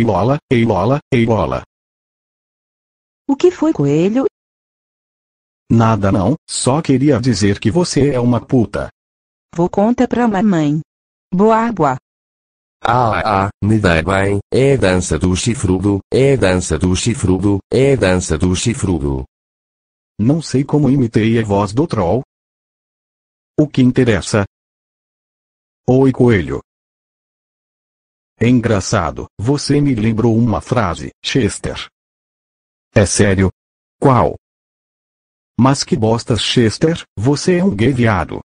Eilola, Eilola, Eilola. O que foi, coelho? Nada não, só queria dizer que você é uma puta. Vou contar pra mamãe. Boa, boa. Ah, ah, ah, me dá bem, é dança do chifrudo, é dança do chifrudo, é dança do chifrudo. Não sei como imitei a voz do troll. O que interessa? Oi coelho. É engraçado, você me lembrou uma frase, Chester. É sério? Qual? Mas que bosta, Chester, você é um gay viado.